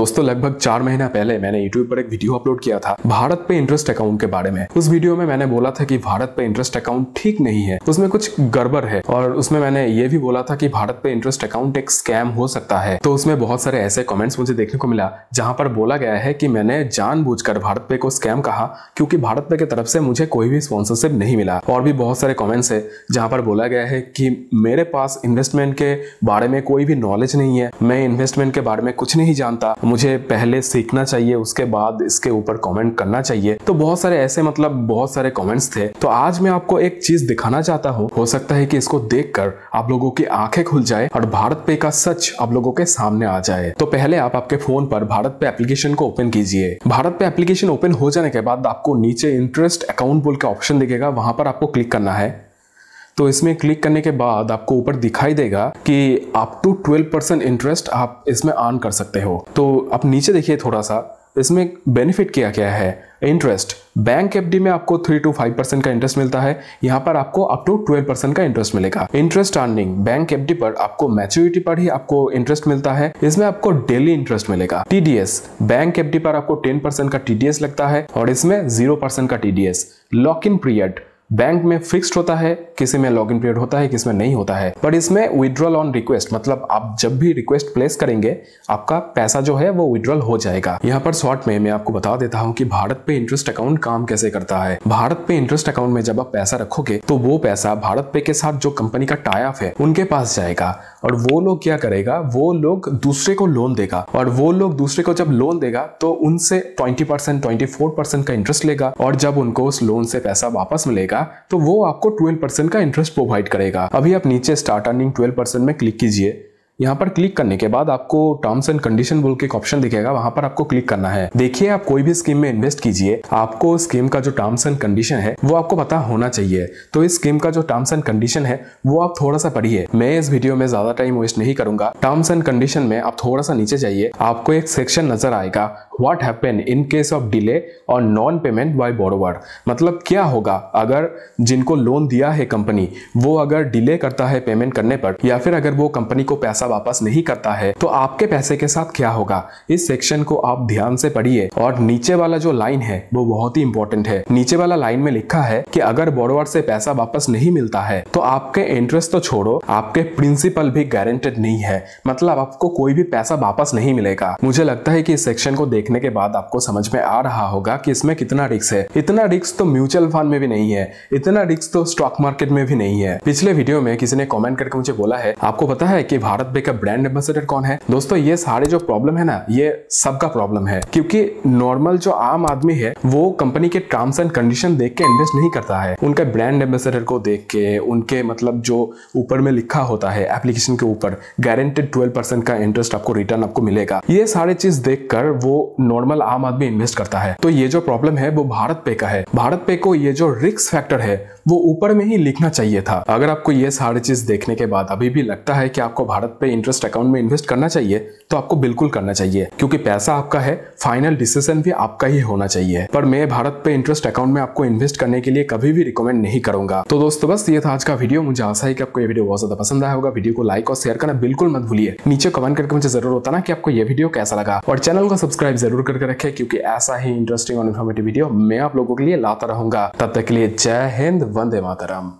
दोस्तों लगभग चार महीना पहले मैंने यूट्यूब पर एक वीडियो अपलोड किया था भारत पे इंटरेस्ट अकाउंट के बारे में उस वीडियो में मैंने बोला था कि भारत पे इंटरेस्ट अकाउंट ठीक नहीं है उसमें कुछ गड़बड़ है और उसमें मैंने ये भी बोला था कि भारत पे इंटरेस्ट अकाउंट एक स्कैम हो सकता है तो उसमें बहुत सारे ऐसे कॉमेंट्स मुझे देखने को मिला जहाँ पर बोला गया है कि मैंने जान भारत पे को स्कैम कहा क्योंकि भारत पे की तरफ से मुझे कोई भी स्पॉन्सरशिप नहीं मिला और भी बहुत सारे कॉमेंट्स है जहाँ पर बोला गया है कि मेरे पास इन्वेस्टमेंट के बारे में कोई भी नॉलेज नहीं है मैं इन्वेस्टमेंट के बारे में कुछ नहीं जानता मुझे पहले सीखना चाहिए उसके बाद इसके ऊपर कमेंट करना चाहिए तो बहुत सारे ऐसे मतलब बहुत सारे कमेंट्स थे तो आज मैं आपको एक चीज दिखाना चाहता हूँ हो सकता है कि इसको देख कर आप लोगों की आंखें खुल जाए और भारत पे का सच आप लोगों के सामने आ जाए तो पहले आप आपके फोन पर भारत पे एप्लीकेशन को ओपन कीजिए भारत पे एप्लीकेशन ओपन हो जाने के बाद आपको नीचे इंटरेस्ट अकाउंट बोल के ऑप्शन दिखेगा वहां पर आपको क्लिक करना है तो इसमें क्लिक करने के बाद आपको ऊपर दिखाई देगा कि up to twelve percent interest आप इसमें अर्न कर सकते हो तो आप नीचे देखिए थोड़ा सा इसमें बेनिफिट क्या क्या है इंटरेस्ट बैंक एफ में आपको थ्री टू फाइव परसेंट का इंटरेस्ट मिलता है यहाँ पर आपको अप टू ट्वेल्व परसेंट का इंटरेस्ट मिलेगा इंटरेस्ट अर्निंग बैंक एफ पर आपको मैच्योरिटी पर ही आपको इंटरेस्ट मिलता है इसमें आपको डेली इंटरेस्ट मिलेगा टीडीएस बैंक एफ पर आपको टेन परसेंट का टीडीएस लगता है और इसमें जीरो परसेंट का TDS lock in period bank में फिक्स्ड होता है किसी में लॉग इन पीरियड होता है किसी में नहीं होता है बट इसमें विड्रॉल ऑन रिक्वेस्ट मतलब आप जब भी रिक्वेस्ट प्लेस करेंगे आपका पैसा जो है वो विड्रॉल हो जाएगा यहाँ पर शॉर्ट में मैं आपको बता देता हूँ कि भारत पे इंटरेस्ट अकाउंट काम कैसे करता है भारत पे इंटरेस्ट अकाउंट में जब आप पैसा रखोगे तो वो पैसा भारत पे के साथ जो कंपनी का टाइप है उनके पास जाएगा और वो लोग क्या करेगा वो लोग दूसरे को लोन देगा और वो लोग दूसरे को जब लोन देगा तो उनसे twenty percent twenty four percent का इंटरेस्ट लेगा और जब उनको उस लोन से पैसा वापस मिलेगा किया तो वो आपको ट्वेल्व परसेंट का इंटरेस्ट प्रोवाइड करेगा अभी आप नीचे स्टार्ट अर्निंग ट्वेल्व परसेंट में क्लिक कीजिए यहाँ पर क्लिक करने के बाद आपको टर्म्स एंड कंडीशन बोल के एक ऑप्शन दिखेगा वहां पर आपको क्लिक करना है देखिए आप कोई भी स्कीम में इन्वेस्ट कीजिए आपको स्कीम का जो टर्म्स एंड कंडीशन है वो आपको पता होना चाहिए तो इस स्कीम का जो टर्म्स एंड कंडीशन है वो आप थोड़ा सा पढ़िए मैं इस वीडियो में ज्यादा टाइम वेस्ट नहीं करूंगा टर्म्स एंड कंडीशन में आप थोड़ा सा नीचे जाइए आपको एक सेक्शन नजर आएगा what happen in case of delay और नॉन पेमेंट बाय बोरोवर मतलब क्या होगा अगर जिनको लोन दिया है कंपनी वो अगर डिले करता है पेमेंट करने पर या फिर अगर वो कंपनी को पैसा वापस नहीं करता है तो आपके पैसे के साथ क्या होगा इस सेक्शन को आप ध्यान से पढ़िए और नीचे वाला जो लाइन है वो बहुत ही इंपॉर्टेंट है नीचे वाला लाइन में लिखा है कि अगर बोरोवर से पैसा वापस नहीं मिलता है तो आपके इंटरेस्ट तो छोड़ो आपके प्रिंसिपल भी गारंटेड नहीं है मतलब आपको कोई भी पैसा वापस नहीं मिलेगा मुझे लगता है कि इस सेक्शन को देखने देखने के बाद आपको समझ में आ रहा होगा कि इसमें कितना रिक्स है इतना रिक्स तो म्यूचुअल फंड में भी नहीं है इतना रिक्स तो स्टॉक मार्केट में भी नहीं है पिछले वीडियो में किसी ने कॉमेंट करके मुझे बोला है आपको पता है की भारत पे का ब्रांड एम्बेसडर कौन है दोस्तों ये सारे जो प्रॉब्लम है ना ये सबका प्रॉब्लम है क्योंकि नॉर्मल जो आम आदमी है वो कंपनी के टर्म्स एंड कंडीशन देख के इन्वेस्ट नहीं करता है उनका ब्रांड एम्बेसडर को देख के उनके मतलब जो ऊपर में लिखा होता है एप्लीकेशन के ऊपर गारंटेड 12% परसेंट का इंटरेस्ट आपको रिटर्न आपको मिलेगा ये सारे चीज देखकर वो नॉर्मल आम आदमी इन्वेस्ट करता है तो ये जो प्रॉब्लम है वो भारत पे का है भारत पे को ये जो रिक्स फैक्टर है वो ऊपर में ही लिखना चाहिए था अगर आपको ये सारी चीज देखने के बाद अभी भी लगता है कि आपको भारत पे इंटरेस्ट अकाउंट में इन्वेस्ट करना चाहिए तो आपको बिल्कुल करना चाहिए क्योंकि पैसा आपका है फाइनल डिसीजन भी आपका ही होना चाहिए पर मैं भारत पे इंटरेस्ट अकाउंट में आपको इन्वेस्ट करने के लिए कभी भी रिकमेंड नहीं करूंगा तो दोस्तों बस ये था आज का वीडियो मुझे आशा है कि आपको ये वीडियो बहुत ज्यादा पसंद आया होगा वीडियो को लाइक और शेयर करना बिल्कुल मत भूलिए नीचे कमेंट करके मुझे जरूर होता ना कि आपको ये वीडियो कैसा लगा और चैनल को सब्सक्राइब जरूर करके रखें क्योंकि ऐसा ही इंटरेस्टिंग और इन्फॉर्मेटिव वीडियो मैं आप लोगों के लिए लाता रहूंगा तब तक के लिए जय हिंद वंदे मातरम